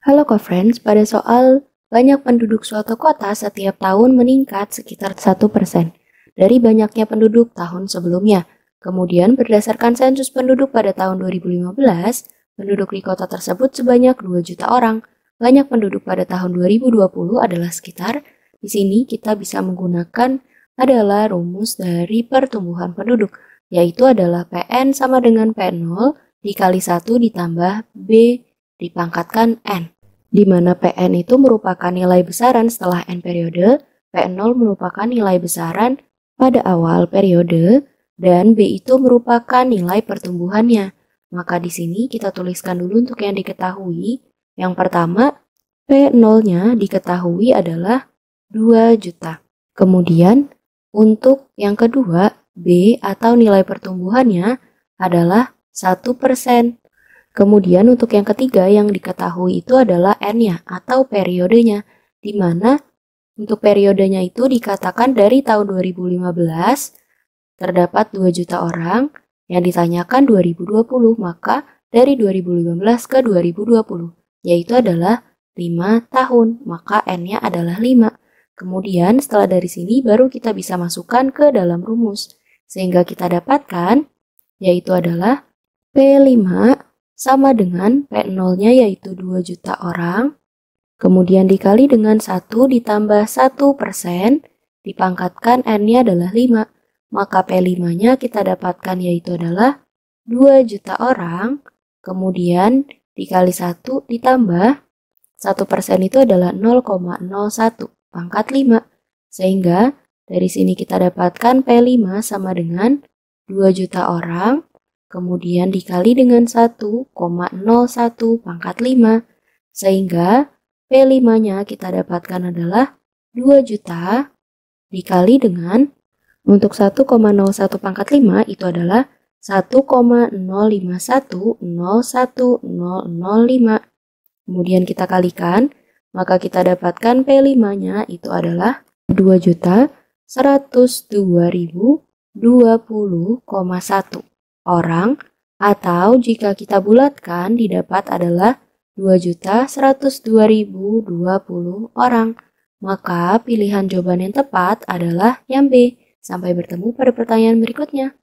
Halo co-friends, pada soal banyak penduduk suatu kota setiap tahun meningkat sekitar 1% dari banyaknya penduduk tahun sebelumnya. Kemudian berdasarkan sensus penduduk pada tahun 2015, penduduk di kota tersebut sebanyak 2 juta orang. Banyak penduduk pada tahun 2020 adalah sekitar di sini kita bisa menggunakan adalah rumus dari pertumbuhan penduduk, yaitu adalah PN sama dengan P0 dikali 1 ditambah B dipangkatkan N, di mana PN itu merupakan nilai besaran setelah N periode, PN0 merupakan nilai besaran pada awal periode, dan B itu merupakan nilai pertumbuhannya. Maka di sini kita tuliskan dulu untuk yang diketahui. Yang pertama, P0-nya diketahui adalah 2 juta. Kemudian, untuk yang kedua, B atau nilai pertumbuhannya adalah 1 persen. Kemudian untuk yang ketiga yang diketahui itu adalah N-nya atau periodenya, di mana untuk periodenya itu dikatakan dari tahun 2015 terdapat 2 juta orang yang ditanyakan 2020, maka dari 2015 ke 2020, yaitu adalah 5 tahun, maka N-nya adalah 5. Kemudian setelah dari sini baru kita bisa masukkan ke dalam rumus, sehingga kita dapatkan yaitu adalah P5 sama dengan P0-nya yaitu 2 juta orang, kemudian dikali dengan 1 ditambah 1 persen, dipangkatkan N-nya adalah 5, maka P5-nya kita dapatkan yaitu adalah 2 juta orang, kemudian dikali 1 ditambah 1 persen itu adalah 0,01 pangkat 5, sehingga dari sini kita dapatkan P5 sama dengan 2 juta orang kemudian dikali dengan 1,01 pangkat 5, sehingga P5-nya kita dapatkan adalah 2 juta dikali dengan untuk 1,01 pangkat 5 itu adalah 1,05101005. Kemudian kita kalikan, maka kita dapatkan P5-nya itu adalah 2 juta 102.020,1 orang atau jika kita bulatkan didapat adalah 2.102.020 orang. Maka pilihan jawaban yang tepat adalah yang B. Sampai bertemu pada pertanyaan berikutnya.